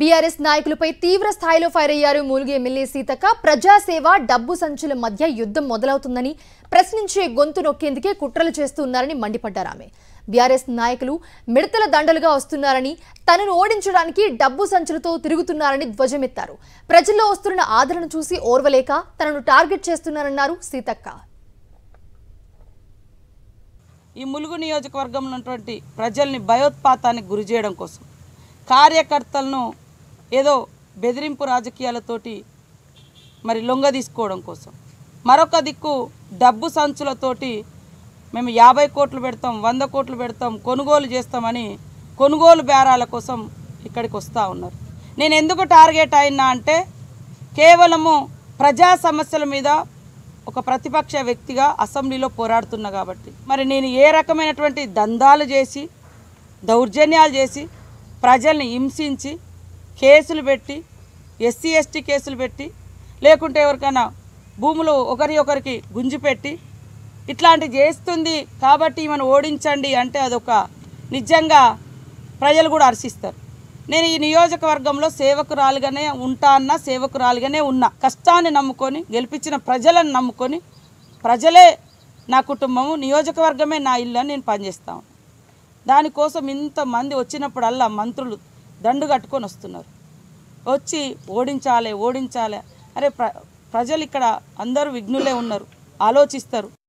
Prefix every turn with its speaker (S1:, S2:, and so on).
S1: BRS నాయకులపై తీవ్ర స్థాయిలో ఫైర్ అయ్యారు మూలుగు ఎమ్మెల్యే సీతక్క ప్రజాసేవ డబ్బు సంచుల మధ్య యుద్ధం మొదలవుతుందని ప్రశ్నించే గొంతు నొక్కేందుకే కుట్రలు చేస్తున్నారని మండిపడ్డారు ఆమె బీఆర్ఎస్ నాయకులు మిడతల దండలుగా వస్తున్నారని తనను ఓడించడానికి డబ్బు సంచులతో తిరుగుతున్నారని ధ్వజమెత్తారు ప్రజల్లో వస్తున్న ఆదరణ చూసి ఓర్వలేక తనను టార్గెట్ చేస్తున్నారన్నారు సీతక్క
S2: ఈ ములుగు నియోజకవర్గంలో ఉన్నటువంటి ప్రజల్ని భయోత్పాతానికి గురి చేయడం కోసం కార్యకర్తలను ఏదో బెదిరింపు రాజకీయాలతోటి మరి లొంగ తీసుకోవడం కోసం మరొక దిక్కు డబ్బు సంచులతోటి మేము యాభై కోట్లు పెడతాం వంద కోట్లు పెడతాం కొనుగోలు చేస్తామని కొనుగోలు బేరాల కోసం ఇక్కడికి వస్తూ ఉన్నారు నేను ఎందుకు టార్గెట్ అయినా అంటే కేవలము ప్రజా సమస్యల మీద ఒక ప్రతిపక్ష వ్యక్తిగా అసెంబ్లీలో పోరాడుతున్నా కాబట్టి మరి నేను ఏ రకమైనటువంటి దందాలు చేసి దౌర్జన్యాలు చేసి ప్రజల్ని హింసించి కేసులు పెట్టి ఎస్సీ ఎస్టీ కేసులు పెట్టి లేకుంటే ఎవరికైనా భూములు ఒకరి ఒకరికి గుంజిపెట్టి ఇట్లాంటి చేస్తుంది కాబట్టి ఈమెను ఓడించండి అంటే అదొక నిజంగా ప్రజలు కూడా హర్షిస్తారు నేను ఈ నియోజకవర్గంలో సేవకురాలుగానే ఉంటా అన్న సేవకురాలుగానే ఉన్నా కష్టాన్ని నమ్ముకొని గెలిపించిన ప్రజలను నమ్ముకొని ప్రజలే నా కుటుంబము నియోజకవర్గమే నా ఇల్లు అని నేను పనిచేస్తాను దానికోసం ఇంతమంది వచ్చినప్పుడల్లా మంత్రులు దండు కట్టుకొని వస్తున్నారు వచ్చి ఓడించాలి ఓడించాలి అరే ప్ర ప్రజలు ఇక్కడ అందరూ విఘ్నులే ఉన్నారు ఆలోచిస్తారు